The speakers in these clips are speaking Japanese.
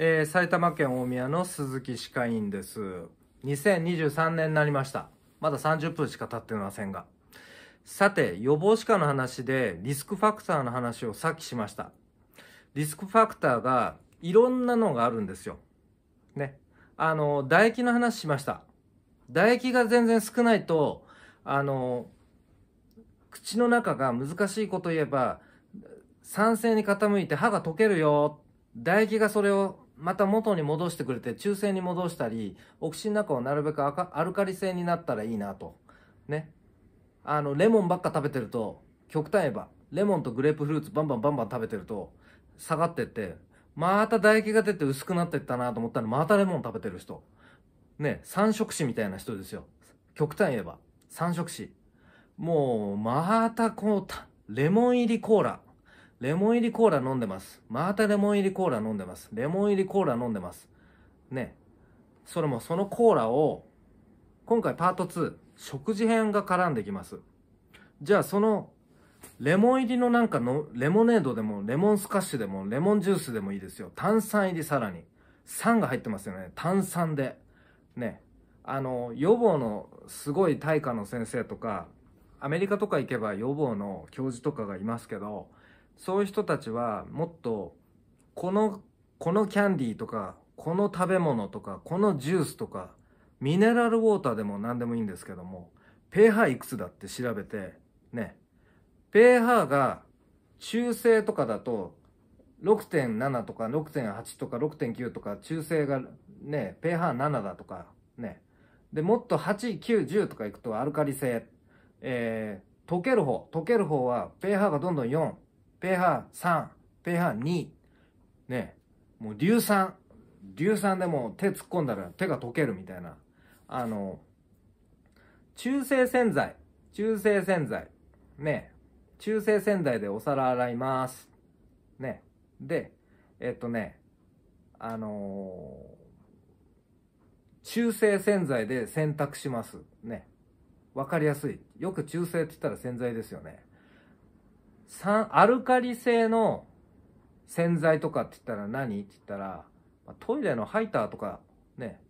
えー、埼玉県大宮の鈴木歯科医院です。2023年になりました。まだ30分しか経ってませんが。さて、予防歯科の話でリスクファクターの話をさっきしました。リスクファクターがいろんなのがあるんですよ。ね。あの、唾液の話しました。唾液が全然少ないと、あの、口の中が難しいこと言えば、酸性に傾いて歯が溶けるよ。唾液がそれをまた元に戻してくれて中性に戻したりオキシンをなるべくアルカリ性になったらいいなとねあのレモンばっか食べてると極端言えばレモンとグレープフルーツバンバンバンバン食べてると下がってってまた唾液が出て薄くなってったなと思ったらまたレモン食べてる人ね三色紙みたいな人ですよ極端言えば三色紙もうまたこうレモン入りコーラレモン入りコーラ飲んでます。またレモン入りコーラ飲んでます。レモン入りコーラ飲んでます。ね。それもそのコーラを、今回パート2、食事編が絡んできます。じゃあその、レモン入りのなんかの、レモネードでも、レモンスカッシュでも、レモンジュースでもいいですよ。炭酸入りさらに。酸が入ってますよね。炭酸で。ね。あの、予防のすごい大家の先生とか、アメリカとか行けば予防の教授とかがいますけど、そういう人たちはもっとこのこのキャンディーとかこの食べ物とかこのジュースとかミネラルウォーターでも何でもいいんですけども pH いくつだって調べてね pH が中性とかだと6.7とか6.8とか6.9とか中性がね pH7 だとかねでもっと8910とかいくとアルカリ性、えー、溶ける方溶ける方は pH がどんどん4ペーハ3、ペーハ2、ね、もう硫酸、硫酸でも手突っ込んだら手が溶けるみたいな。あの、中性洗剤、中性洗剤、ね、中性洗剤でお皿洗います。ね、で、えっとね、あのー、中性洗剤で洗濯します。ね。わかりやすい。よく中性って言ったら洗剤ですよね。酸、アルカリ性の洗剤とかって言ったら何って言ったら、トイレのハイターとか、ね、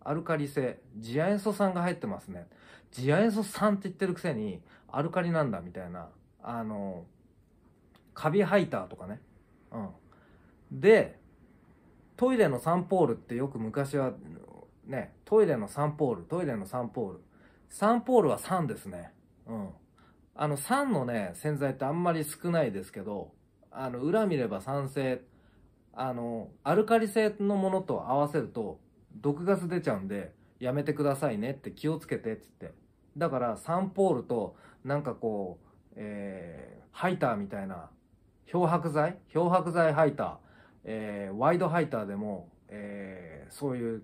アルカリ性、次亜塩素酸が入ってますね。次亜塩素酸って言ってるくせに、アルカリなんだみたいな、あの、カビハイターとかね。うん。で、トイレのサンポールってよく昔は、ね、トイレのサンポール、トイレのサンポール。サンポールは3ですね。うん。あの、酸のね、洗剤ってあんまり少ないですけど、あの、裏見れば酸性、あの、アルカリ性のものと合わせると、毒ガス出ちゃうんで、やめてくださいねって気をつけてっつって。だから、サンポールと、なんかこう、えー、ハイターみたいな、漂白剤漂白剤ハイター、えー、ワイドハイターでも、えー、そういう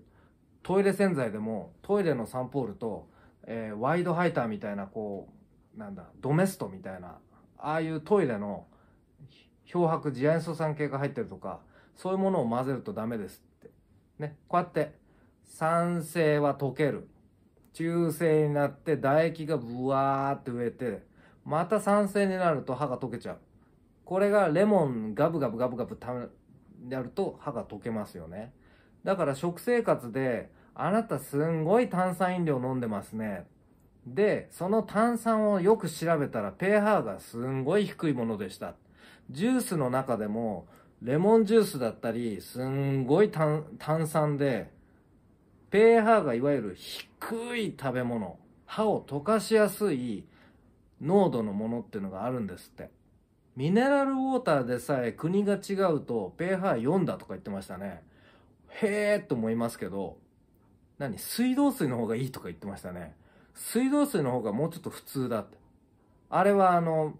トイレ洗剤でも、トイレのサンポールと、えー、ワイドハイターみたいな、こう、なんだドメストみたいなああいうトイレの漂白次亜塩素酸系が入ってるとかそういうものを混ぜるとダメですってねこうやって酸性は溶ける中性になって唾液がブワーって植えてまた酸性になると歯が溶けちゃうこれがレモンガブガブガブガブやると歯が溶けますよねだから食生活であなたすんごい炭酸飲料飲んでますねで、その炭酸をよく調べたら pH がすんごい低いものでした。ジュースの中でも、レモンジュースだったり、すんごい炭酸で、pH がいわゆる低い食べ物、歯を溶かしやすい濃度のものっていうのがあるんですって。ミネラルウォーターでさえ国が違うと pH4 だとか言ってましたね。へえと思いますけど、何水道水の方がいいとか言ってましたね。水道水の方がもうちょっと普通だって。あれはあの、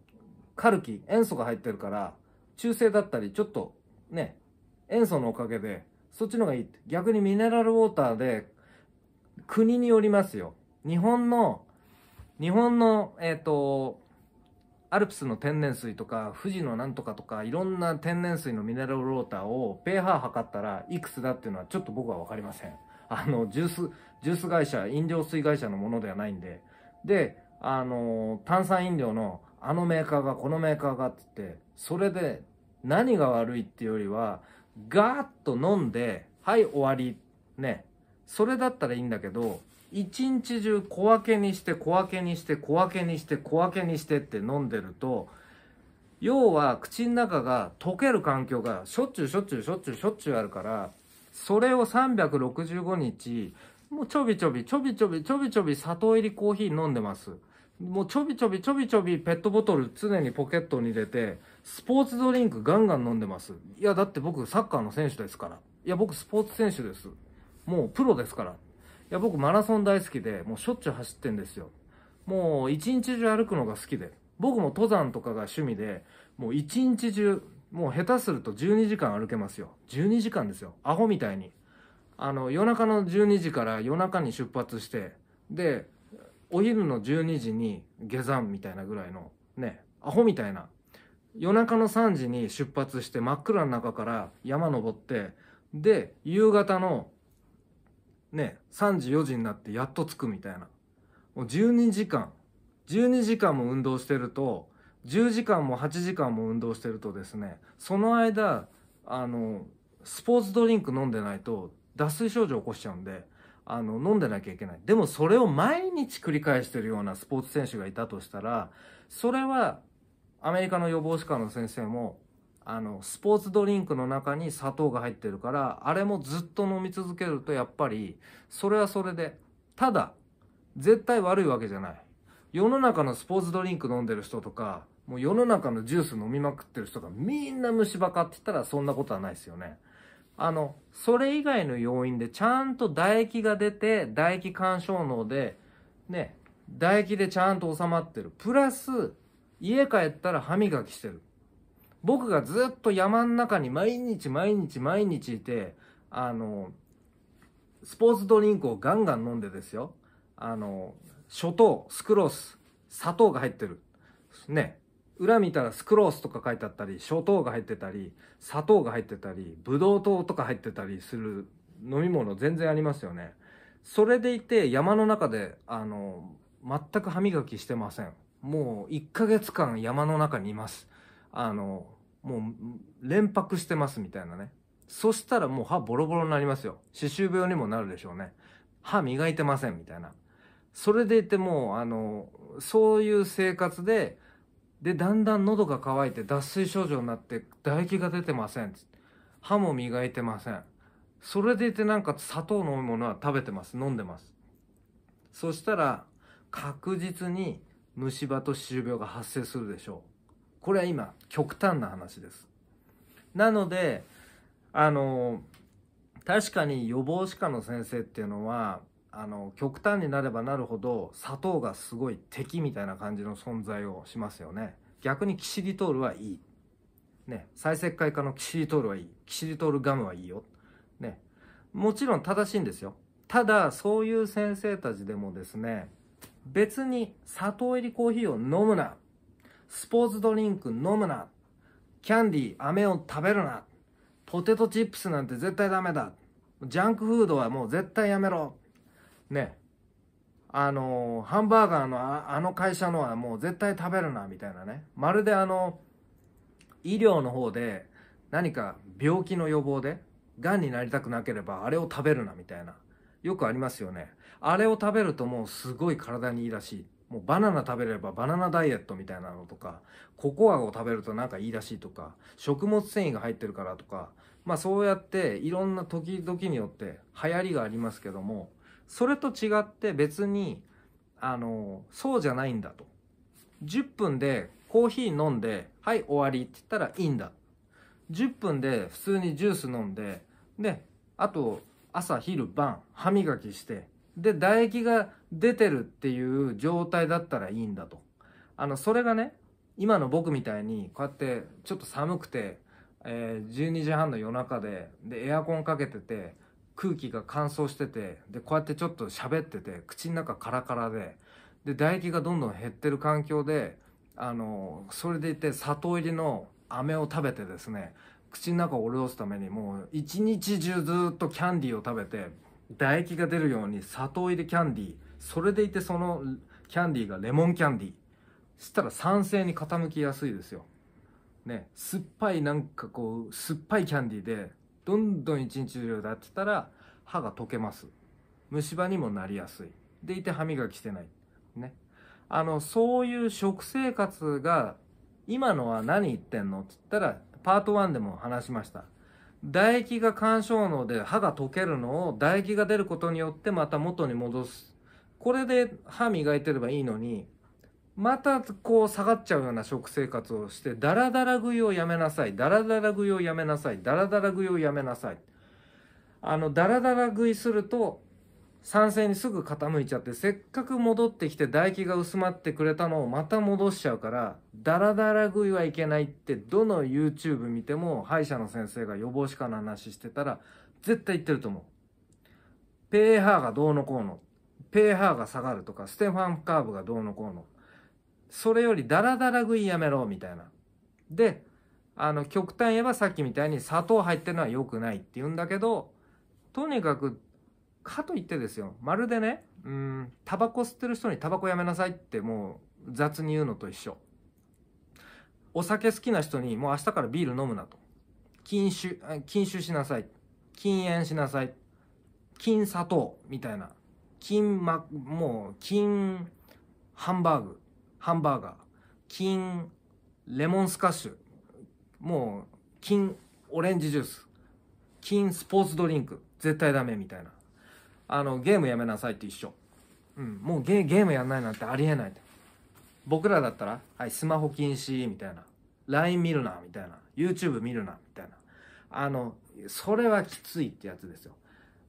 カルキ、塩素が入ってるから、中性だったり、ちょっとね、塩素のおかげで、そっちの方がいいって。逆にミネラルウォーターで、国によりますよ。日本の、日本の、えっ、ー、と、アルプスの天然水とか、富士のなんとかとか、いろんな天然水のミネラルウォーターを pH 測ったら、いくつだっていうのはちょっと僕はわかりません。あの、ジュース、ジュース会社、飲料水会社のものではないんで、で、あの、炭酸飲料のあのメーカーが、このメーカーがって言って、それで何が悪いっていうよりは、ガーッと飲んで、はい、終わり。ね。それだったらいいんだけど、一日中小分けにして小分けにして小分けにして小分けにしてって飲んでると、要は口の中が溶ける環境がしょっちゅうしょっちゅうしょっちゅうしょっちゅうあるから、それを365日もうちょびちょび、ちょびちょび、ちょびちょび砂糖入りコーヒー飲んでます。もうちょびちょび、ちょびちょびペットボトル常にポケットに入れて、スポーツドリンクガンガン飲んでます。いや、だって僕サッカーの選手ですから。いや、僕スポーツ選手です。もうプロですから。いや、僕マラソン大好きで、もうしょっちゅう走ってんですよ。もう一日中歩くのが好きで。僕も登山とかが趣味で、もう一日中、もう下手すると12時間歩けますよ。12時間ですよ。アホみたいに。あの夜中の12時から夜中に出発してでお昼の12時に下山みたいなぐらいのねアホみたいな夜中の3時に出発して真っ暗の中から山登ってで夕方のね3時4時になってやっと着くみたいなもう12時間12時間も運動してると10時間も8時間も運動してるとですねその間あのスポーツドリンク飲んでないと脱水症状を起こしちゃうんで、あの、飲んでなきゃいけない。でもそれを毎日繰り返してるようなスポーツ選手がいたとしたら、それはアメリカの予防士官の先生も、あの、スポーツドリンクの中に砂糖が入ってるから、あれもずっと飲み続けるとやっぱり、それはそれで、ただ、絶対悪いわけじゃない。世の中のスポーツドリンク飲んでる人とか、もう世の中のジュース飲みまくってる人がみんな虫歯かって言ったらそんなことはないですよね。あの、それ以外の要因でちゃんと唾液が出て、唾液干渉能で、ね、唾液でちゃんと収まってる。プラス、家帰ったら歯磨きしてる。僕がずっと山の中に毎日毎日毎日いて、あの、スポーツドリンクをガンガン飲んでですよ。あの、諸糖、スクロース、砂糖が入ってる。ね。裏見たらスクロースとか書いてあったり、諸糖が入ってたり、砂糖が入ってたり、ブドウ糖とか入ってたりする飲み物全然ありますよね。それでいて山の中で、あの、全く歯磨きしてません。もう1ヶ月間山の中にいます。あの、もう連泊してますみたいなね。そしたらもう歯ボロボロになりますよ。歯周病にもなるでしょうね。歯磨いてませんみたいな。それでいてもう、あの、そういう生活で、でだんだん喉が渇いて脱水症状になって唾液が出てません歯も磨いてませんそれでいてなんか砂糖のものは食べてます飲んでますそしたら確実に虫歯と歯周病が発生するでしょうこれは今極端な話ですなのであの確かに予防歯科の先生っていうのはあの極端になればなるほど砂糖がすごい敵みたいな感じの存在をしますよね逆にキシリトールはいい、ね、再石灰化のキシリトールはいいキシリトールガムはいいよ、ね、もちろん正しいんですよただそういう先生たちでもですね別に砂糖入りコーヒーを飲むなスポーツドリンク飲むなキャンディー飴を食べるなポテトチップスなんて絶対ダメだジャンクフードはもう絶対やめろねあのハンバーガーのあの会社のはもう絶対食べるなみたいなねまるであの医療の方で何か病気の予防でがんになりたくなければあれを食べるなみたいなよくありますよねあれを食べるともうすごい体にいいらしいもうバナナ食べればバナナダイエットみたいなのとかココアを食べるとなんかいいらしいとか食物繊維が入ってるからとかまあそうやっていろんな時々によって流行りがありますけどもそれと違って別にあのそうじゃないんだと10分でコーヒー飲んではい終わりって言ったらいいんだ10分で普通にジュース飲んでであと朝昼晩歯磨きしてで唾液が出てるっていう状態だったらいいんだとあのそれがね今の僕みたいにこうやってちょっと寒くて、えー、12時半の夜中ででエアコンかけてて空気が乾燥しててでこうやってちょっと喋ってて口の中カラカラでで唾液がどんどん減ってる環境であのそれでいて砂糖入りの飴を食べてですね口の中を潤すためにもう一日中ずっとキャンディーを食べて唾液が出るように砂糖入りキャンディーそれでいてそのキャンディーがレモンキャンディーしたら酸性に傾きやすいですよね酸っぱいなんかこう酸っぱいキャンディーでどんどん一日中だってたら歯が溶けます虫歯にもなりやすいでいて歯磨きしてないねあのそういう食生活が今のは何言ってんのって言ったらパート1でも話しました唾液が干渉能で歯が溶けるのを唾液が出ることによってまた元に戻すこれで歯磨いてればいいのにまたこう下がっちゃうような食生活をして、ダラダラ食いをやめなさい、ダラダラ食いをやめなさい、ダラダラ食いをやめなさい。あの、ダラダラ食いすると、酸性にすぐ傾いちゃって、せっかく戻ってきて唾液が薄まってくれたのをまた戻しちゃうから、ダラダラ食いはいけないって、どの YouTube 見ても歯医者の先生が予防歯科の話してたら、絶対言ってると思う。ペーハーがどうのこうの。ペーハーが下がるとか、ステファンカーブがどうのこうの。それよりダラダラ食いやめろ、みたいな。で、あの、極端言えばさっきみたいに砂糖入ってるのは良くないって言うんだけど、とにかく、かといってですよ、まるでね、うん、タバコ吸ってる人にタバコやめなさいってもう雑に言うのと一緒。お酒好きな人にもう明日からビール飲むなと。禁酒、禁酒しなさい。禁煙しなさい。禁砂糖みたいな。禁、ま、もう、禁ハンバーグハンバーガー金レモンスカッシュもう金オレンジジュース金スポーツドリンク絶対ダメみたいなあのゲームやめなさいって一緒、うん、もうゲゲームやんないなんてありえない僕らだったら、はい、スマホ禁止みたいな LINE 見るなみたいな YouTube 見るなみたいなあのそれはきついってやつですよ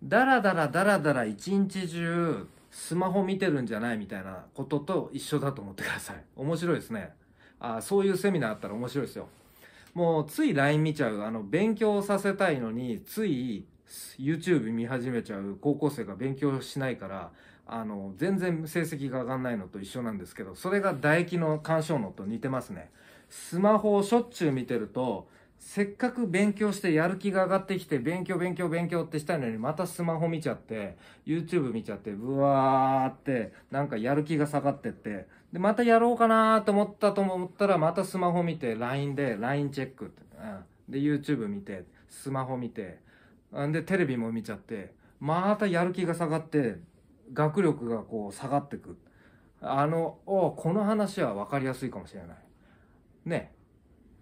だらだらだらだら一日中スマホ見てるんじゃないみたいなことと一緒だと思ってください。面白いですね。あそういうセミナーあったら面白いですよ。もうつい LINE 見ちゃう、あの、勉強させたいのに、つい YouTube 見始めちゃう高校生が勉強しないから、あの、全然成績が上がんないのと一緒なんですけど、それが唾液の干渉のと似てますね。スマホをしょっちゅう見てると、せっかく勉強してやる気が上がってきて、勉強勉強勉強ってしたいのに、またスマホ見ちゃって、YouTube 見ちゃって、ブワーって、なんかやる気が下がってって、で、またやろうかなと思ったと思ったら、またスマホ見て、LINE で、LINE チェックって、うん。で、YouTube 見て、スマホ見て、んで、テレビも見ちゃって、またやる気が下がって、学力がこう下がってく。あの、おこの話は分かりやすいかもしれない。ね。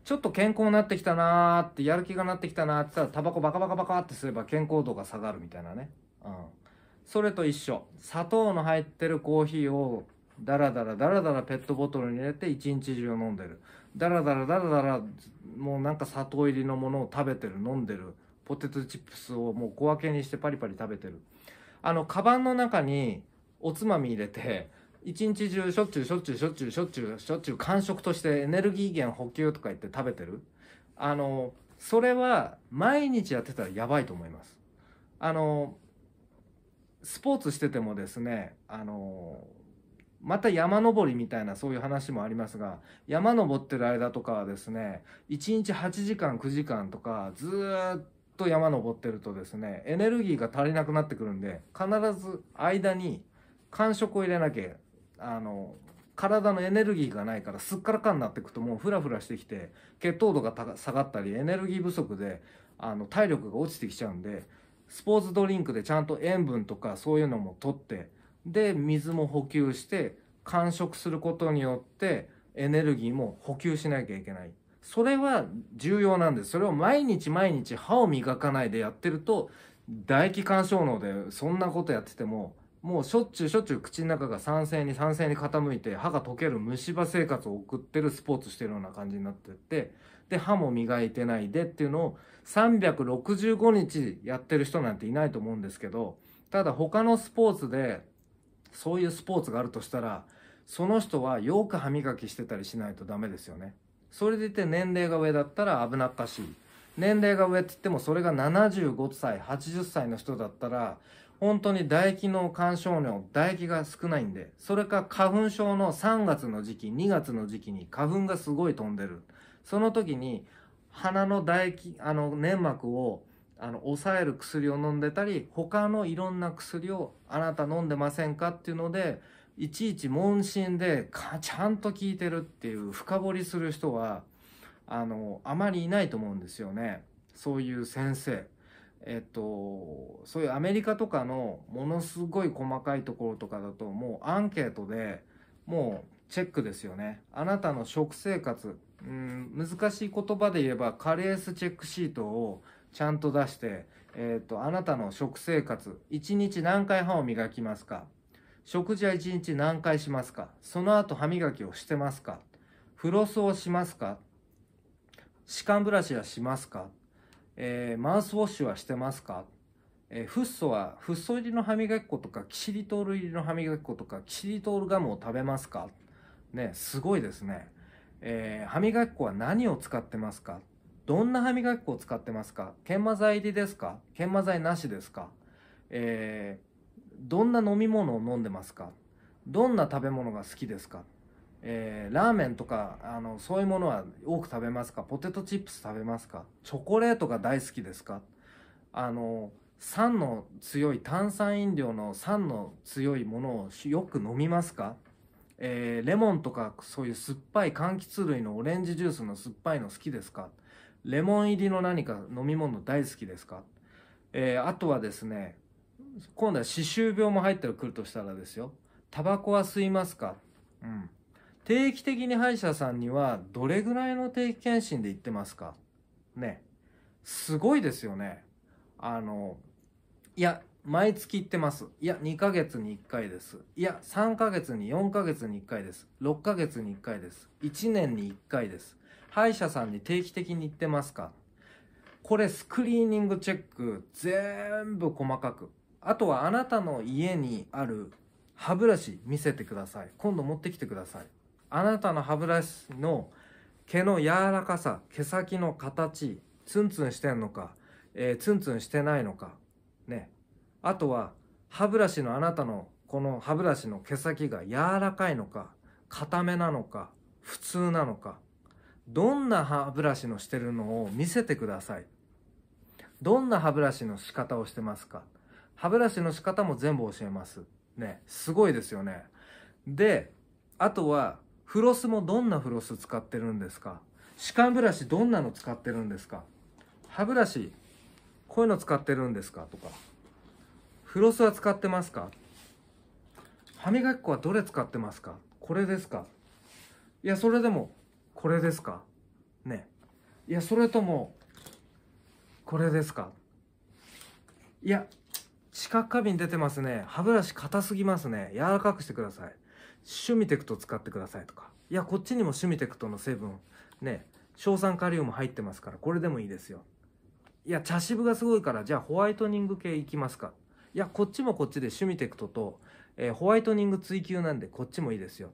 ちょっと健康になってきたなーって、やる気がなってきたなーって言ったら、タバコバカバカバカってすれば健康度が下がるみたいなね。うん。それと一緒。砂糖の入ってるコーヒーを、ダラダラダラダラペットボトルに入れて一日中飲んでる。ダラダラダラダラ、もうなんか砂糖入りのものを食べてる、飲んでる。ポテトチップスをもう小分けにしてパリパリ食べてる。あの、カバンの中におつまみ入れて、一日中しょっちゅうしょっちゅうしょっちゅうしょっちゅうしょっちゅう間食としてエネルギー源補給とか言って食べてるあのそれは毎日やってたらやばいと思いますあのスポーツしててもですねあのまた山登りみたいなそういう話もありますが山登ってる間とかはですね一日8時間9時間とかずっと山登ってるとですねエネルギーが足りなくなってくるんで必ず間に間食を入れなきゃあの体のエネルギーがないからすっからかになっていくともうフラフラしてきて血糖度が下がったりエネルギー不足であの体力が落ちてきちゃうんでスポーツドリンクでちゃんと塩分とかそういうのも取ってで水も補給して完食することによってエネルギーも補給しなきゃいけないそれは重要なんですそれを毎日毎日歯を磨かないでやってると唾液干渉能でそんなことやっててももうしょっちゅうしょっちゅう口の中が酸性に酸性に傾いて歯が溶ける虫歯生活を送ってるスポーツしてるような感じになってってで歯も磨いてないでっていうのを365日やってる人なんていないと思うんですけどただ他のスポーツでそういうスポーツがあるとしたらその人はよく歯磨きしてたりしないとダメですよねそれでいて年齢が上だったら危なっかしい年齢が上って言ってもそれが75歳80歳の人だったら本当に唾液の干渉量、唾液が少ないんで、それか花粉症の3月の時期、2月の時期に花粉がすごい飛んでる。その時に鼻の唾液、あの粘膜をあの抑える薬を飲んでたり、他のいろんな薬をあなた飲んでませんかっていうので、いちいち問診でちゃんと聞いてるっていう深掘りする人は、あの、あまりいないと思うんですよね。そういう先生。えっと、そういうアメリカとかのものすごい細かいところとかだともうアンケートでもうチェックですよね。あなたの食生活、うん、難しい言葉で言えばカレースチェックシートをちゃんと出して、えっと、あなたの食生活、1日何回歯を磨きますか食事は1日何回しますかその後歯磨きをしてますかフロスをしますか歯間ブラシはしますかえー、マウスウォッシュはしてますかえー、フッ素は、フッ素入りの歯磨き粉とか、キシリトール入りの歯磨き粉とか、キシリトールガムを食べますかね、すごいですね。えー、歯磨き粉は何を使ってますかどんな歯磨き粉を使ってますか研磨剤入りですか研磨剤なしですかえー、どんな飲み物を飲んでますかどんな食べ物が好きですかえー、ラーメンとかあのそういうものは多く食べますかポテトチップス食べますかチョコレートが大好きですかあの酸の強い炭酸飲料の酸の強いものをよく飲みますか、えー、レモンとかそういう酸っぱい柑橘類のオレンジジュースの酸っぱいの好きですかレモン入りの何か飲み物大好きですか、えー、あとはですね今度は歯周病も入ってくるとしたらですよタバコは吸いますかうん定期的に歯医者さんにはどれぐらいの定期検診で行ってますかね。すごいですよね。あの、いや、毎月行ってます。いや、2ヶ月に1回です。いや、3ヶ月に4ヶ月に1回です。6ヶ月に1回です。1年に1回です。歯医者さんに定期的に行ってますかこれスクリーニングチェック全部細かく。あとはあなたの家にある歯ブラシ見せてください。今度持ってきてください。あなたの歯ブラシの毛の柔らかさ、毛先の形、ツンツンしてんのか、えー、ツンツンしてないのか、ね。あとは、歯ブラシのあなたの、この歯ブラシの毛先が柔らかいのか、硬めなのか、普通なのか、どんな歯ブラシのしてるのを見せてください。どんな歯ブラシの仕方をしてますか歯ブラシの仕方も全部教えます。ね。すごいですよね。で、あとは、フロスもどんなフロス使ってるんですか歯間ブラシどんなの使ってるんですか歯ブラシこういうの使ってるんですかとかフロスは使ってますか歯磨き粉はどれ使ってますかこれですかいやそれでもこれですかねいやそれともこれですかいや近覚過敏出てますね歯ブラシ硬すぎますね柔らかくしてくださいシュミテクト使ってくださいとかいやこっちにもシュミテクトの成分ね硝酸カリウム入ってますからこれでもいいですよいや茶渋がすごいからじゃあホワイトニング系いきますかいやこっちもこっちでシュミテクトと、えー、ホワイトニング追求なんでこっちもいいですよ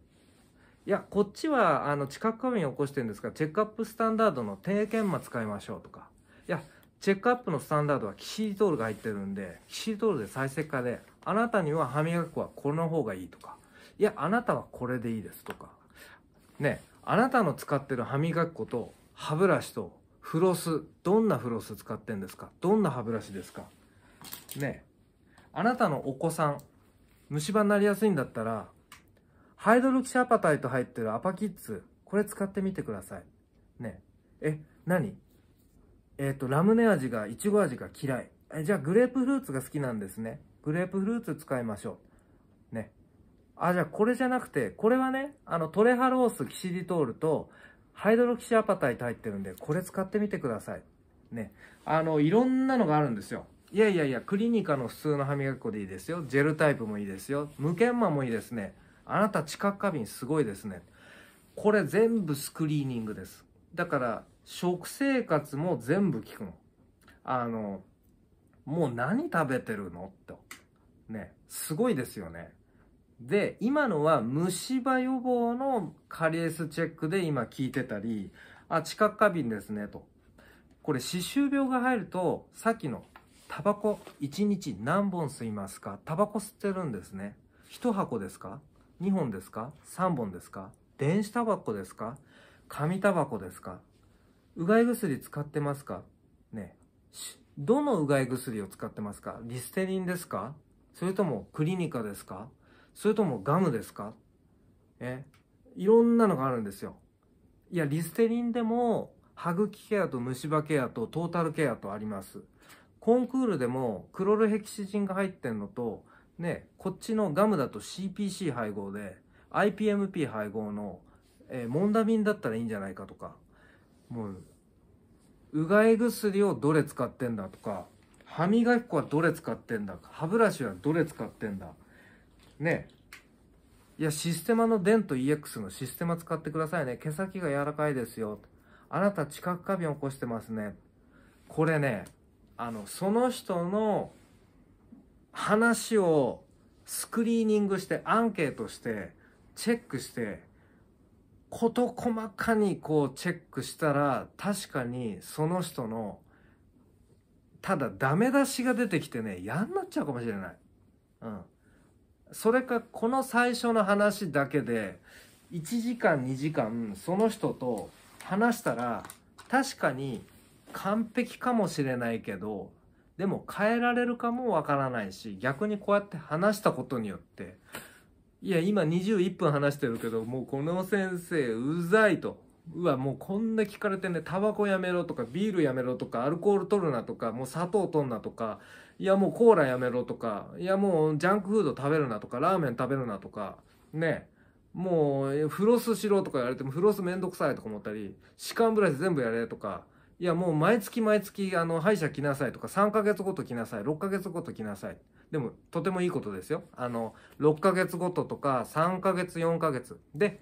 いやこっちはあの知覚過敏を起こしてるんですがチェックアップスタンダードの低研磨使いましょうとかいやチェックアップのスタンダードはキシリトールが入ってるんでキシリトールで再石化であなたには歯磨粉はこの方がいいとかいや、あなたはこれでいいですとか、ね、あなたの使ってる歯磨き粉と歯ブラシとフロス、どんなフロス使ってんですかどんな歯ブラシですかね、あなたのお子さん、虫歯になりやすいんだったら、ハイドロキシアパタイト入ってるアパキッズ、これ使ってみてください。ね。え、何えっ、ー、と、ラムネ味が、いちご味が嫌い。じゃあグレープフルーツが好きなんですね。グレープフルーツ使いましょう。あ、じゃあこれじゃなくて、これはね、あの、トレハロースキシリトールと、ハイドロキシアパタイト入ってるんで、これ使ってみてください。ね。あの、いろんなのがあるんですよ。いやいやいや、クリニカの普通の歯磨き粉でいいですよ。ジェルタイプもいいですよ。無研磨もいいですね。あなた、知覚過敏すごいですね。これ全部スクリーニングです。だから、食生活も全部効くの。あの、もう何食べてるのと。ね。すごいですよね。で、今のは虫歯予防のカリエスチェックで今聞いてたり、あ、知覚過敏ですね、と。これ、歯周病が入ると、さっきのタバコ1日何本吸いますかタバコ吸ってるんですね。1箱ですか ?2 本ですか ?3 本ですか電子タバコですか紙タバコですかうがい薬使ってますかね。どのうがい薬を使ってますかリステリンですかそれともクリニカですかそれともガムですかえいろんなのがあるんですよ。いや、リステリンでも、歯茎ケアと虫歯ケアとトータルケアとあります。コンクールでもクロルヘキシジンが入ってんのと、ね、こっちのガムだと CPC 配合で、IPMP 配合の、えー、モンダミンだったらいいんじゃないかとか、もう、うがい薬をどれ使ってんだとか、歯磨き粉はどれ使ってんだ、歯ブラシはどれ使ってんだ、ねいや、システマのデント EX のシステマ使ってくださいね。毛先が柔らかいですよ。あなた知覚過敏起こしてますね。これね、あの、その人の話をスクリーニングして、アンケートして、チェックして、事細かにこうチェックしたら、確かにその人の、ただダメ出しが出てきてね、嫌になっちゃうかもしれない。うん。それかこの最初の話だけで1時間2時間その人と話したら確かに完璧かもしれないけどでも変えられるかもわからないし逆にこうやって話したことによっていや今21分話してるけどもうこの先生うざいとうわもうこんな聞かれてねタバコやめろとかビールやめろとかアルコール取るなとかもう砂糖取んなとかいやもうコーラやめろとか、いやもうジャンクフード食べるなとか、ラーメン食べるなとか、ね、もうフロスしろとか言われてもフロスめんどくさいとか思ったり、歯間ブラシ全部やれとか、いやもう毎月毎月あの歯医者来なさいとか3ヶ月ごと来なさい6ヶ月ごと来なさいでもとてもいいことですよあの6ヶ月ごととか3ヶ月4ヶ月で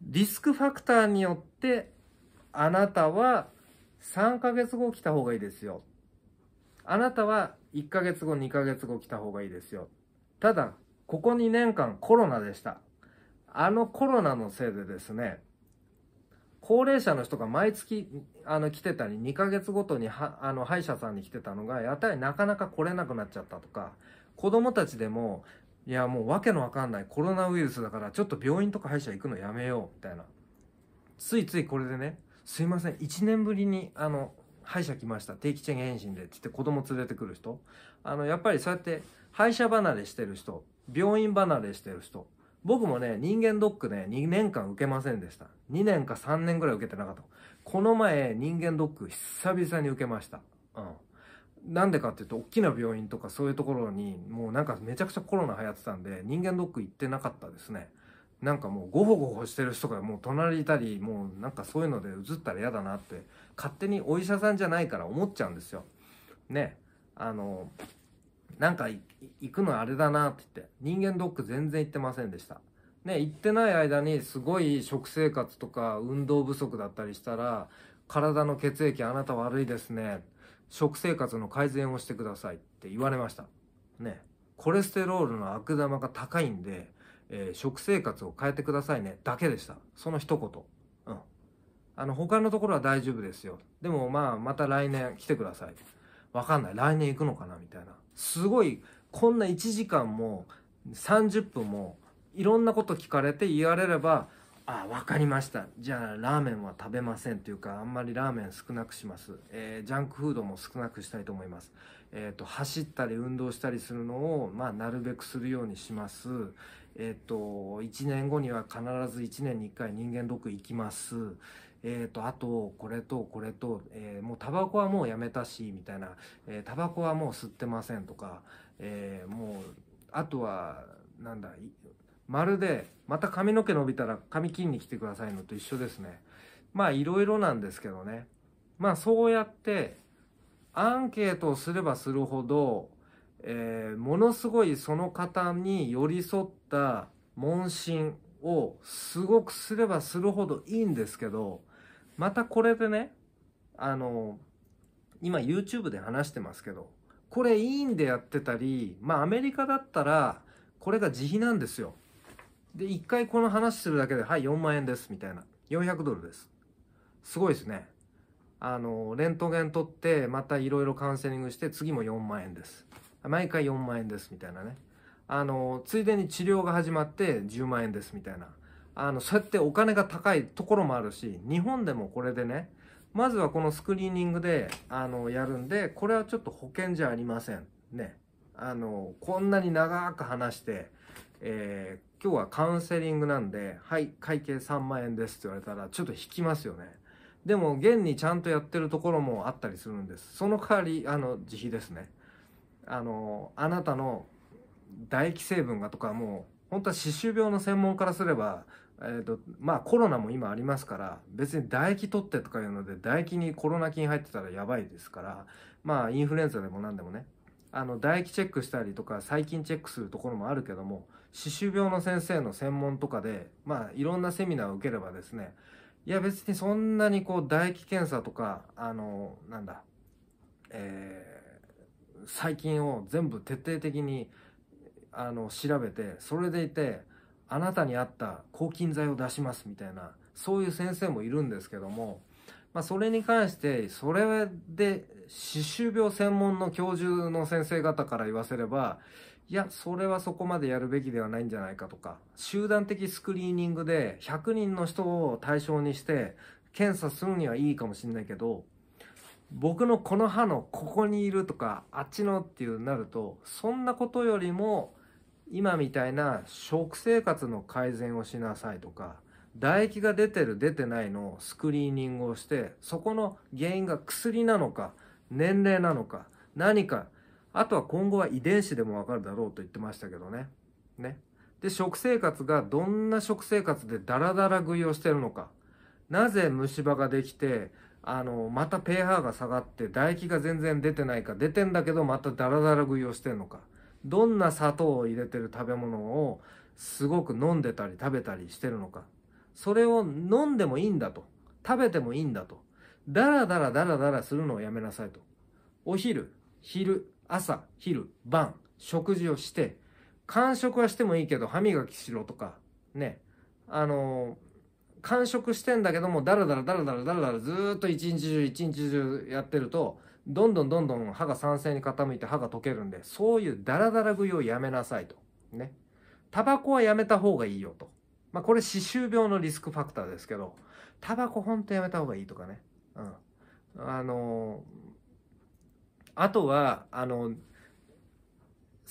リスクファクターによってあなたは3ヶ月後来た方がいいですよあなたは1ヶ月後、2ヶ月後来た方がいいですよ。ただ、ここ2年間コロナでした。あのコロナのせいでですね、高齢者の人が毎月あの来てたり、2ヶ月ごとにあの歯医者さんに来てたのが、やたらなかなか来れなくなっちゃったとか、子供たちでも、いやもうわけのわかんないコロナウイルスだからちょっと病院とか歯医者行くのやめようみたいな。ついついこれでね、すいません、1年ぶりにあの歯医者来ました。定期チェン返信で。つって子供連れてくる人。あの、やっぱりそうやって歯医者離れしてる人、病院離れしてる人。僕もね、人間ドックね、2年間受けませんでした。2年か3年ぐらい受けてなかった。この前、人間ドック久々に受けました。うん。なんでかっていうと、大きな病院とかそういうところに、もうなんかめちゃくちゃコロナ流行ってたんで、人間ドック行ってなかったですね。なんかもうゴホゴホしてる人がもう隣いたりもうなんかそういうので映ったら嫌だなって勝手にお医者さんじゃないから思っちゃうんですよ。ねあのなんか行くのあれだなって言って人間ドック全然行ってませんでした。ね行ってない間にすごい食生活とか運動不足だったりしたら体の血液あなた悪いですね食生活の改善をしてくださいって言われました。ねコレステロールの悪玉が高いんでえー、食生活を変えてくださいねだけでしたその一言うんあの他のところは大丈夫ですよでもまあまた来年来てくださいわかんない来年行くのかなみたいなすごいこんな1時間も30分もいろんなこと聞かれて言われればあ分かりましたじゃあラーメンは食べませんというかあんまりラーメン少なくします、えー、ジャンクフードも少なくしたいと思います、えーと、と走ったり運動したりするのを、まあ、なるべくするようにします、えっ、と、1年後には必ず1年に1回人間ドック行きます。えっ、ー、と、あと、これと、これと、えー、もうタバコはもうやめたし、みたいな、えー、タバコはもう吸ってませんとか、えー、もう、あとは、なんだ、まるで、また髪の毛伸びたら髪切りに来てくださいのと一緒ですね。まあ、いろいろなんですけどね。まあ、そうやって、アンケートをすればするほど、えー、ものすごいその方に寄り添った問診をすごくすればするほどいいんですけど、またこれでね、あの、今 YouTube で話してますけど、これいいんでやってたり、まあアメリカだったら、これが自費なんですよ。で、一回この話するだけで、はい、4万円です、みたいな。400ドルです。すごいですね。あの、レントゲン取って、またいろいろカウンセリングして、次も4万円です。毎回4万円ですみたいなねあのついでに治療が始まって10万円ですみたいなあのそうやってお金が高いところもあるし日本でもこれでねまずはこのスクリーニングであのやるんでこれはちょっと保険じゃありませんねあのこんなに長く話して、えー、今日はカウンセリングなんで「はい会計3万円です」って言われたらちょっと引きますよねでも現にちゃんとやってるところもあったりするんですその代わりあの自費ですねあのあなたの唾液成分がとかもう本当は歯周病の専門からすれば、えーとまあ、コロナも今ありますから別に唾液取ってとかいうので唾液にコロナ菌入ってたらやばいですからまあインフルエンザでも何でもねあの唾液チェックしたりとか細菌チェックするところもあるけども歯周病の先生の専門とかでまあいろんなセミナーを受ければですねいや別にそんなにこう唾液検査とかあのなんだえー細菌を全部徹底的にあの調べてそれでいてあなたに合った抗菌剤を出しますみたいなそういう先生もいるんですけども、まあ、それに関してそれで歯周病専門の教授の先生方から言わせればいやそれはそこまでやるべきではないんじゃないかとか集団的スクリーニングで100人の人を対象にして検査するにはいいかもしれないけど僕のこの歯のここにいるとかあっちのっていうなるとそんなことよりも今みたいな食生活の改善をしなさいとか唾液が出てる出てないのスクリーニングをしてそこの原因が薬なのか年齢なのか何かあとは今後は遺伝子でもわかるだろうと言ってましたけどね。ね。で、食生活がどんな食生活でダラダラ食いをしてるのか。なぜ虫歯ができて、あの、また pH が下がって唾液が全然出てないか、出てんだけどまたダラダラ食いをしてんのか。どんな砂糖を入れてる食べ物をすごく飲んでたり食べたりしてるのか。それを飲んでもいいんだと。食べてもいいんだと。ダラダラダラダラするのをやめなさいと。お昼、昼、朝、昼、晩、食事をして、間食はしてもいいけど歯磨きしろとか、ね。あのー完食してんだけども、だらだらだらだらだらだらずっと一日中一日中やってると、どんどんどんどん歯が酸性に傾いて歯が溶けるんで、そういうダラダラ食いをやめなさいと。ね。タバコはやめた方がいいよと。まあ、これ歯周病のリスクファクターですけど、タバコほんとやめた方がいいとかね。うん。あのー、あとは、あのー、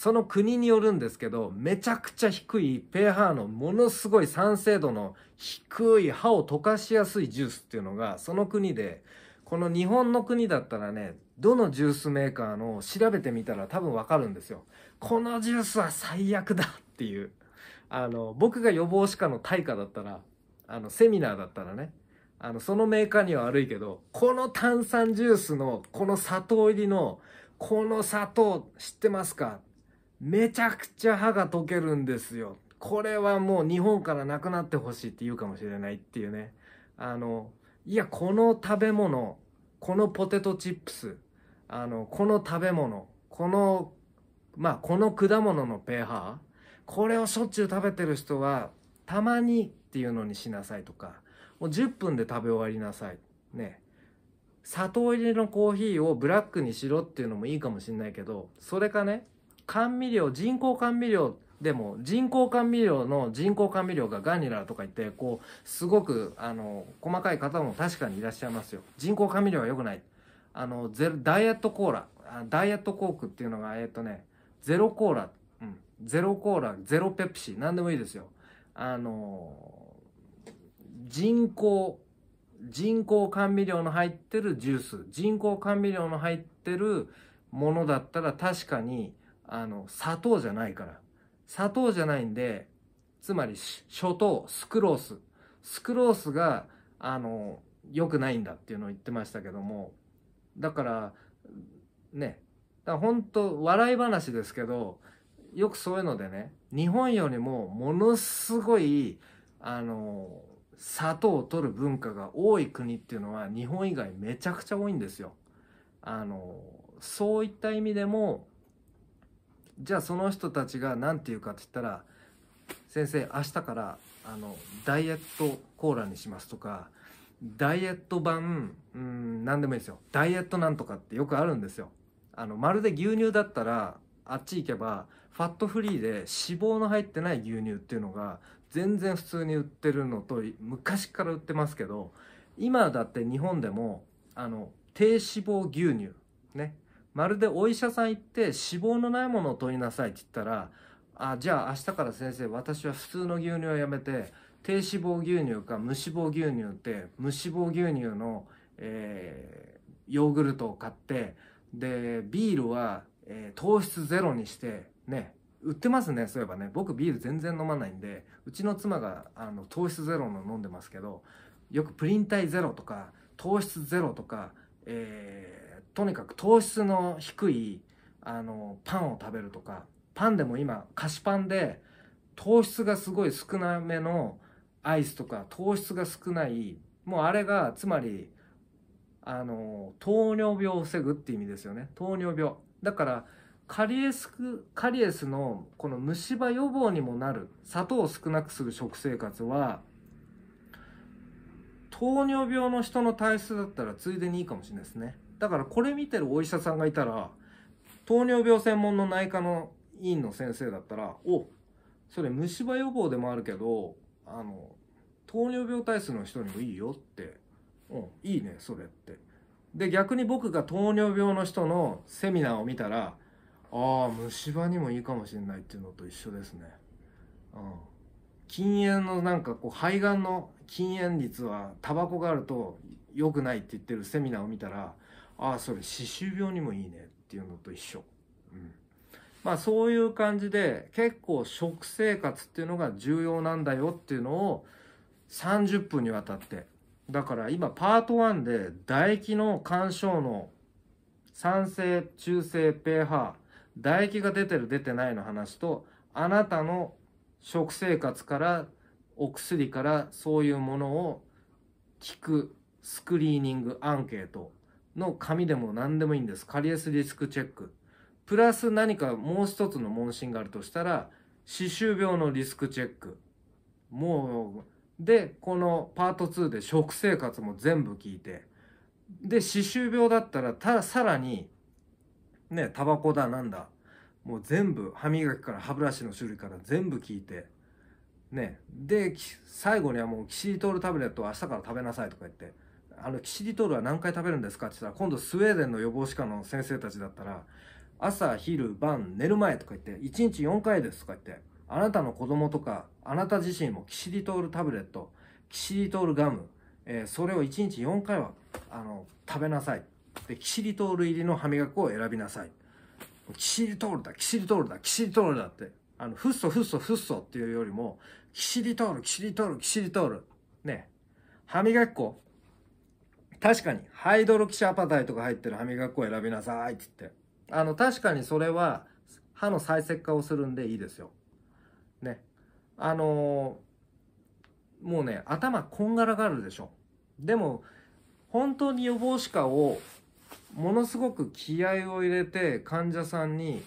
その国によるんですけど、めちゃくちゃ低いペーハーのものすごい酸性度の低い歯を溶かしやすいジュースっていうのが、その国で、この日本の国だったらね、どのジュースメーカーの調べてみたら多分わかるんですよ。このジュースは最悪だっていう。あの、僕が予防歯科の対価だったら、あの、セミナーだったらね、あの、そのメーカーには悪いけど、この炭酸ジュースの、この砂糖入りの、この砂糖知ってますかめちゃくちゃ歯が溶けるんですよ。これはもう日本からなくなってほしいって言うかもしれないっていうね。あの、いや、この食べ物、このポテトチップス、あの、この食べ物、この、まあ、この果物のペーハー、これをしょっちゅう食べてる人は、たまにっていうのにしなさいとか、もう10分で食べ終わりなさい。ね。砂糖入りのコーヒーをブラックにしろっていうのもいいかもしんないけど、それかね、甘味料人工甘味料でも人工甘味料の人工甘味料がガニラとか言ってこうすごくあの細かい方も確かにいらっしゃいますよ人工甘味料は良くないあのゼダイエットコーラダイエットコークっていうのがえっ、とねゼロコーラ、うん、ゼロコーラゼロペプシ何でもいいですよあの人工人工甘味料の入ってるジュース人工甘味料の入ってるものだったら確かにあの、砂糖じゃないから。砂糖じゃないんで、つまり、諸糖、スクロース。スクロースが、あの、良くないんだっていうのを言ってましたけども、だから、ね、だから本当笑い話ですけど、よくそういうのでね、日本よりもものすごい、あの、砂糖を取る文化が多い国っていうのは日本以外めちゃくちゃ多いんですよ。あの、そういった意味でも、じゃあその人たちが何て言うかって言ったら「先生明日からあのダイエットコーラにします」とか「ダイエット版うん何でもいいですよダイエットなんとか」ってよくあるんですよ。あのまるで牛乳だったらあっち行けばファットフリーで脂肪の入ってない牛乳っていうのが全然普通に売ってるのと昔から売ってますけど今だって日本でもあの低脂肪牛乳ねまるでお医者さん行って脂肪のないものを取りなさいって言ったら、あ、じゃあ明日から先生、私は普通の牛乳をやめて、低脂肪牛乳か無脂肪牛乳って、無脂肪牛乳の、えー、ヨーグルトを買って、で、ビールは、えー、糖質ゼロにして、ね、売ってますね、そういえばね。僕ビール全然飲まないんで、うちの妻があの糖質ゼロの飲んでますけど、よくプリン体ゼロとか、糖質ゼロとか、えーとにかく糖質の低いあのパンを食べるとかパンでも今菓子パンで糖質がすごい少なめのアイスとか糖質が少ないもうあれがつまりあの糖尿病を防ぐって意味ですよね糖尿病だからカリエスカリエスのこの虫歯予防にもなる砂糖を少なくする食生活は糖尿病の人の体質だったらついでにいいかもしれないですね。だからこれ見てるお医者さんがいたら糖尿病専門の内科の院の先生だったらおそれ虫歯予防でもあるけどあの糖尿病体質の人にもいいよってうんいいねそれってで逆に僕が糖尿病の人のセミナーを見たらああ虫歯にもいいかもしれないっていうのと一緒ですねうん禁煙のなんかこう肺がんの禁煙率はタバコがあると良くないって言ってるセミナーを見たらああそれ歯周病にもいいねっていうのと一緒、うん、まあそういう感じで結構食生活っていうのが重要なんだよっていうのを30分にわたってだから今パート1で唾液の干渉の酸性中性 pH 唾液が出てる出てないの話とあなたの食生活からお薬からそういうものを聞くスクリーニングアンケートの紙でも何でもいいんです。カリエスリスクチェック。プラス何かもう一つの問診があるとしたら、歯周病のリスクチェック。もう、で、このパート2で食生活も全部聞いて、で、歯周病だったら、た、さらに、ね、タバコだなんだ。もう全部、歯磨きから歯ブラシの種類から全部聞いて、ね、で、最後にはもうキシリトールタブレットを明日から食べなさいとか言って、あの、キシリトールは何回食べるんですかって言ったら、今度スウェーデンの予防歯科の先生たちだったら、朝、昼、晩、寝る前とか言って、1日4回ですとか言って、あなたの子供とか、あなた自身もキシリトールタブレット、キシリトールガム、えー、それを1日4回は、あの、食べなさい。で、キシリトール入りの歯磨き粉を選びなさい。キシリトールだ、キシリトールだ、キシリトールだって、あの、フッ素、フッ素、フっ素っていうよりも、キシリトール、キシリトール、キシリトール。ね。歯磨き粉確かに、ハイドロキシアパタイとか入ってる歯磨き粉を選びなさいって言って。あの、確かにそれは、歯の再石化をするんでいいですよ。ね。あのー、もうね、頭こんがらがるでしょ。でも、本当に予防歯科を、ものすごく気合を入れて患者さんに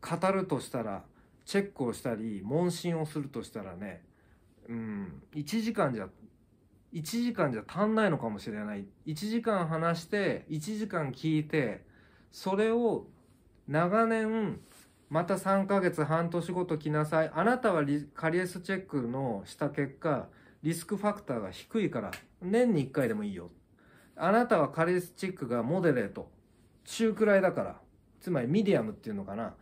語るとしたら、チェックをしたり、問診をするとしたらね、うん、1時間じゃ1時間じゃ足んないのかもしれない1時間話して1時間聞いてそれを長年また3ヶ月半年ごと来なさいあなたはカリエスチェックのした結果リスクファクターが低いから年に1回でもいいよあなたはカリエスチェックがモデレート中くらいだからつまりミディアムっていうのかな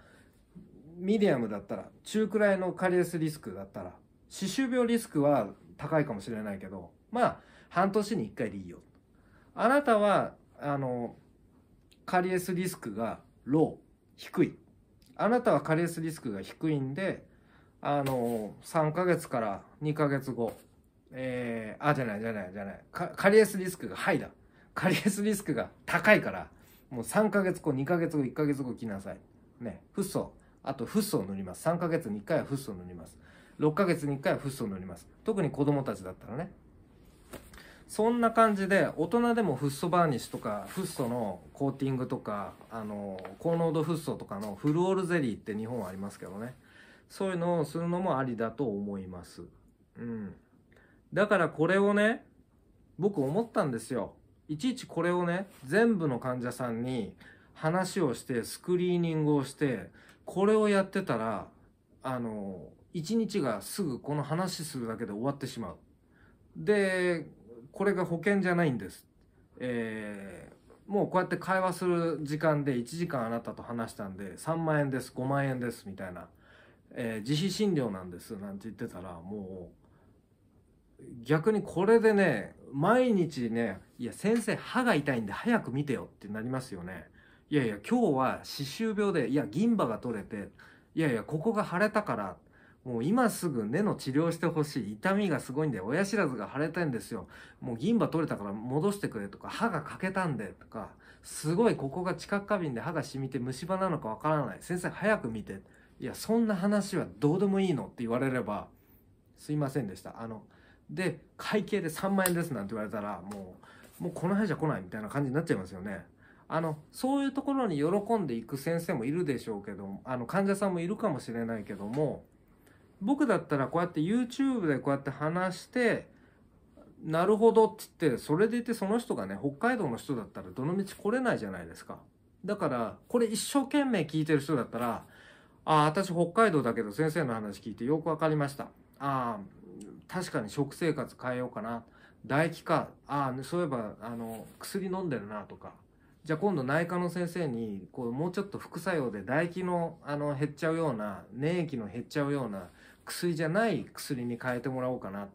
ミディアムだったら中くらいのカリエスリスクだったら歯周病リスクは高いかもしれないけどまあ、半年に1回でいいよ。あなたは、あの、カリエスリスクがロー、低い。あなたはカリエスリスクが低いんで、あの、3ヶ月から2ヶ月後、えー、あ、じゃないじゃないじゃない。カリエスリスクがハイだ。カリエスリスクが高いから、もう3ヶ月後、2ヶ月後、1ヶ月後来なさい。ね、フッ素。あと、フッ素を塗ります。3ヶ月に1回はフッ素を塗ります。6ヶ月に1回はフッ素を塗ります。特に子供たちだったらね。そんな感じで大人でもフッ素バーニッシュとかフッ素のコーティングとかあの高濃度フッ素とかのフルオールゼリーって日本はありますけどねそういうのをするのもありだと思いますうんだからこれをね僕思ったんですよいちいちこれをね全部の患者さんに話をしてスクリーニングをしてこれをやってたらあの1日がすぐこの話するだけで終わってしまうでこれが保険じゃないんです。えー、もうこうやって会話する時間で1時間あなたと話したんで3万円です5万円ですみたいな、えー、自費診療なんですなんて言ってたらもう逆にこれでね毎日ねいや先生歯が痛いんで早く見てよってなりますよねいやいや今日は歯周病でいや銀歯が取れていやいやここが腫れたからもう今すぐ根の治療してほしい。痛みがすごいんで、親知らずが腫れてんですよ。もう銀歯取れたから戻してくれとか、歯が欠けたんでとか、すごいここが知覚過敏で歯が染みて虫歯なのかわからない。先生早く見て。いや、そんな話はどうでもいいのって言われれば、すいませんでした。あの、で、会計で3万円ですなんて言われたら、もう、もうこの辺じゃ来ないみたいな感じになっちゃいますよね。あの、そういうところに喜んでいく先生もいるでしょうけど、あの、患者さんもいるかもしれないけども、僕だったらこうやって YouTube でこうやって話してなるほどっつってそれでいてその人がね北海道の人だったらどの道来れないじゃないですかだからこれ一生懸命聞いてる人だったら「ああ私北海道だけど先生の話聞いてよく分かりました」ああ確かに食生活変えようかな唾液かああそういえばあの薬飲んでるなとかじゃあ今度内科の先生にこうもうちょっと副作用で唾液のあの減っちゃうような粘液の減っちゃうような薬じゃない薬に変えてもらおうかな。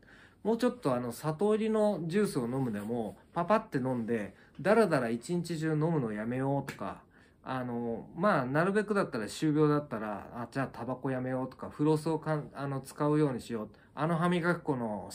もうちょっとあの砂糖入りのジュースを飲むでもパパって飲んでだらだら一日中飲むのやめようとかあのまあなるべくだったら終病だったらあじゃあタバコやめようとかフロスをかんあの使うようにしようあの歯磨き粉の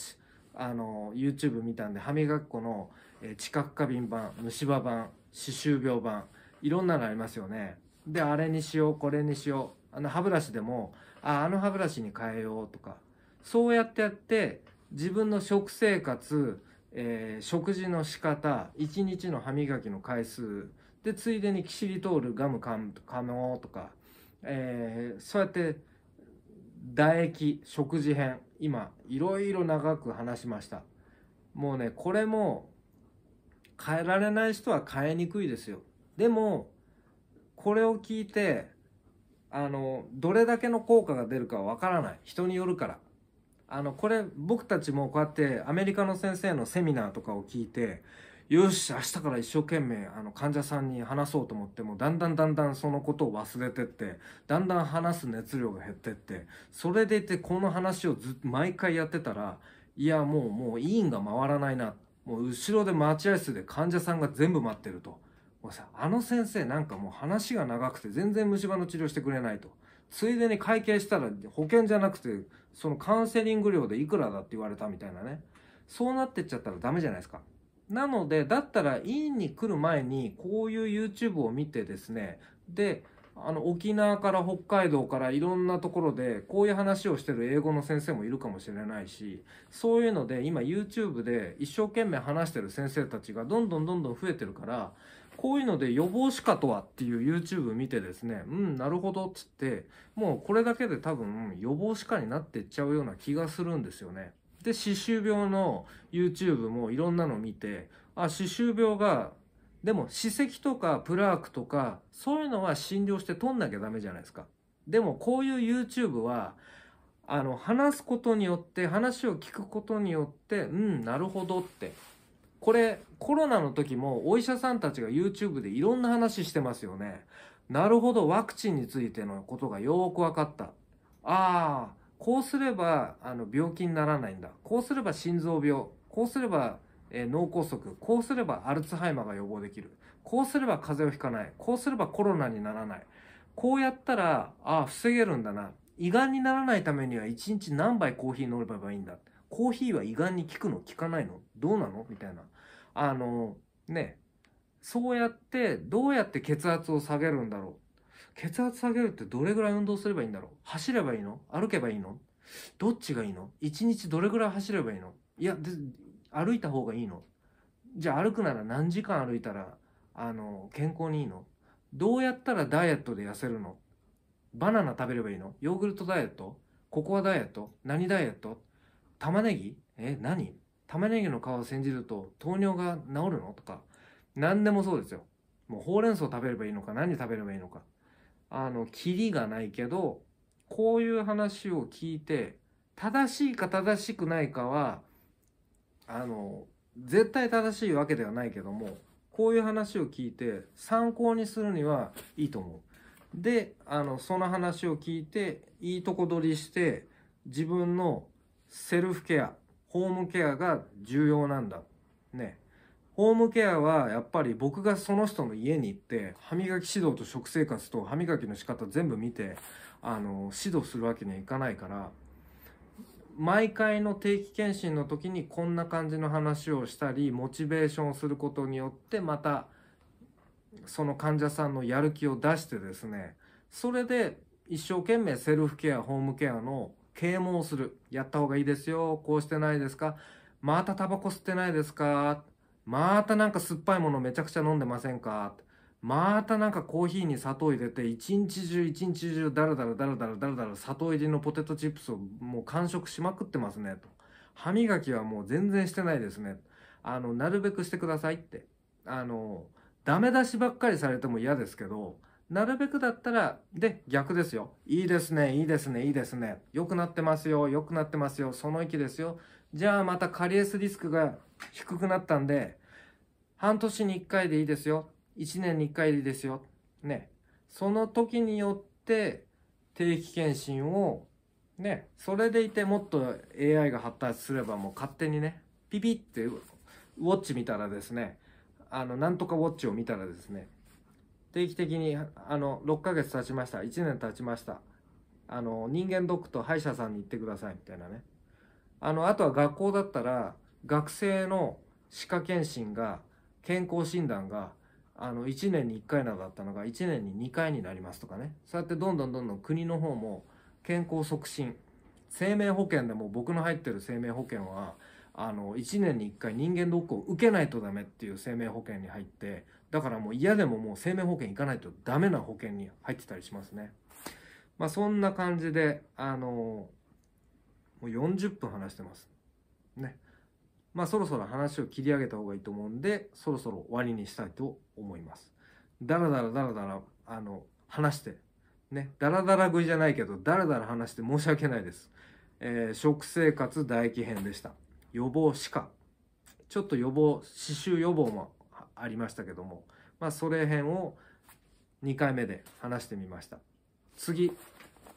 あの YouTube 見たんで歯磨き粉の、え知覚過敏版虫歯版歯周病版いろんなのありますよねであれにしようこれにしようあの歯ブラシでもああの歯ブラシに変えようとかそうやってやって自分の食生活、えー、食事の仕方一日の歯磨きの回数でついでにキシリトールガム噛む噛もうとか、えー、そうやって唾液食事編今いろいろ長く話しましたもうねこれも変えられない人は変えにくいですよでもこれを聞いてあのどれだけの効果が出るかわからない人によるからあのこれ僕たちもこうやってアメリカの先生のセミナーとかを聞いてよし明日から一生懸命あの患者さんに話そうと思ってもだんだんだんだんそのことを忘れてってだんだん話す熱量が減ってってそれでいてこの話をず毎回やってたらいやもうもう委員が回らないなもう後ろで待合室で患者さんが全部待ってるともうさ、あの先生なんかもう話が長くて全然虫歯の治療してくれないと。ついでに会計したら保険じゃなくて、そのカウンセリング料でいくらだって言われたみたいなね。そうなってっちゃったらダメじゃないですか。なので、だったら院に来る前にこういう YouTube を見てですね、で、あの沖縄から北海道からいろんなところでこういう話をしてる英語の先生もいるかもしれないしそういうので今 YouTube で一生懸命話してる先生たちがどんどんどんどん増えてるからこういうので予防歯科とはっていう YouTube 見てですね、うん、なるほどっつって、もうこれだけで多分予防歯科になってっちゃうような気がするんですよね。で、歯周病の YouTube もいろんなの見て、あ、歯周病が、でも歯石とかプラークとか、そういうのは診療して取んなきゃダメじゃないですか。でもこういう YouTube は、あの、話すことによって、話を聞くことによって、うん、なるほどって、これコロナの時もお医者さんたちが YouTube でいろんな話してますよね。なるほど、ワクチンについてのことがよく分かった。ああ、こうすればあの病気にならないんだ。こうすれば心臓病。こうすれば、えー、脳梗塞。こうすればアルツハイマーが予防できる。こうすれば風邪をひかない。こうすればコロナにならない。こうやったら、ああ、防げるんだな。胃がんにならないためには1日何杯コーヒー飲めばいいんだ。コーヒーは胃がんに効くの効かないのどうなのみたいな。あのねそうやってどうやって血圧を下げるんだろう血圧下げるってどれぐらい運動すればいいんだろう走ればいいの歩けばいいのどっちがいいの一日どれぐらい走ればいいのいや歩いた方がいいのじゃあ歩くなら何時間歩いたらあの健康にいいのどうやったらダイエットで痩せるのバナナ食べればいいのヨーグルトダイエットココアダイエット何ダイエット玉ねぎえ何玉ねぎの皮を煎じると糖尿が治るのとか、何でもそうですよ。もうほうれん草食べればいいのか、何食べればいいのか。あの、キリがないけど、こういう話を聞いて、正しいか正しくないかは、あの、絶対正しいわけではないけども、こういう話を聞いて参考にするにはいいと思う。で、あの、その話を聞いて、いいとこ取りして、自分のセルフケア、ホームケアが重要なんだ。ね。ホームケアはやっぱり僕がその人の家に行って歯磨き指導と食生活と歯磨きの仕方全部見てあの指導するわけにはいかないから毎回の定期検診の時にこんな感じの話をしたりモチベーションをすることによってまたその患者さんのやる気を出してですねそれで一生懸命セルフケアホームケアの啓蒙する。やった方がいいですよ。こうしてないですかまたタバコ吸ってないですかまたなんか酸っぱいものめちゃくちゃ飲んでませんかまたなんかコーヒーに砂糖入れて一日中一日中ダラダラダラダラダラダラ砂糖入りのポテトチップスをもう完食しまくってますねと歯磨きはもう全然してないですねあのなるべくしてくださいってあのダメ出しばっかりされても嫌ですけどなるべくだったら、で、逆ですよ。いいですね、いいですね、いいですね。良くなってますよ、良くなってますよ、その域ですよ。じゃあまたカリエスリスクが低くなったんで、半年に1回でいいですよ。1年に1回でいいですよ。ね。その時によって定期検診を、ね。それでいてもっと AI が発達すればもう勝手にね、ピピってウォッチ見たらですね、あの、なんとかウォッチを見たらですね、定期的にあの6ヶ月経ちました1年経ちましたあの人間ドックと歯医者さんに行ってくださいみたいなねあのあとは学校だったら学生の歯科検診が健康診断があの1年に1回などだったのが1年に2回になりますとかねそうやってどんどんどんどん国の方も健康促進生命保険でも僕の入ってる生命保険はあの1年に1回人間ドックを受けないとダメっていう生命保険に入ってだからもう嫌でももう生命保険行かないとダメな保険に入ってたりしますね。まあそんな感じで、あの、もう40分話してます。ね。まあそろそろ話を切り上げた方がいいと思うんで、そろそろ終わりにしたいと思います。だらだらだらだら、あの、話して、ね、だらだら食いじゃないけど、だらだら話して申し訳ないです。えー、食生活唾液編でした。予防歯科。ちょっと予防、歯周予防もありましたけども、まあ、それ辺を2回目で話してみました次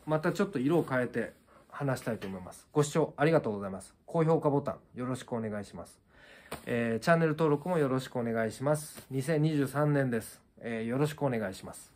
またちょっと色を変えて話したいと思いますご視聴ありがとうございます高評価ボタンよろしくお願いしますえー、チャンネル登録もよろしくお願いします。2023年です。えー、よろしくお願いします。